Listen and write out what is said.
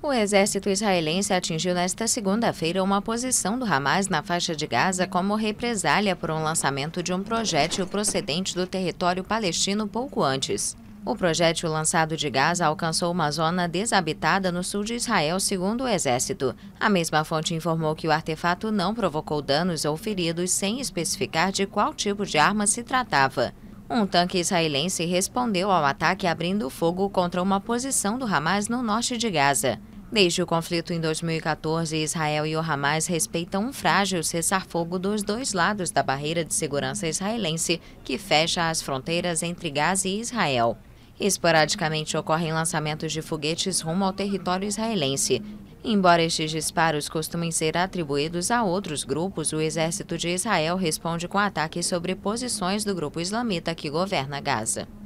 O exército israelense atingiu nesta segunda-feira uma posição do Hamas na faixa de Gaza como represália por um lançamento de um projétil procedente do território palestino pouco antes. O projétil lançado de Gaza alcançou uma zona desabitada no sul de Israel, segundo o exército. A mesma fonte informou que o artefato não provocou danos ou feridos, sem especificar de qual tipo de arma se tratava. Um tanque israelense respondeu ao ataque abrindo fogo contra uma posição do Hamas no norte de Gaza. Desde o conflito em 2014, Israel e o Hamas respeitam um frágil cessar-fogo dos dois lados da barreira de segurança israelense, que fecha as fronteiras entre Gaza e Israel. Esporadicamente ocorrem lançamentos de foguetes rumo ao território israelense. Embora estes disparos costumem ser atribuídos a outros grupos, o exército de Israel responde com ataques sobre posições do grupo islamita que governa Gaza.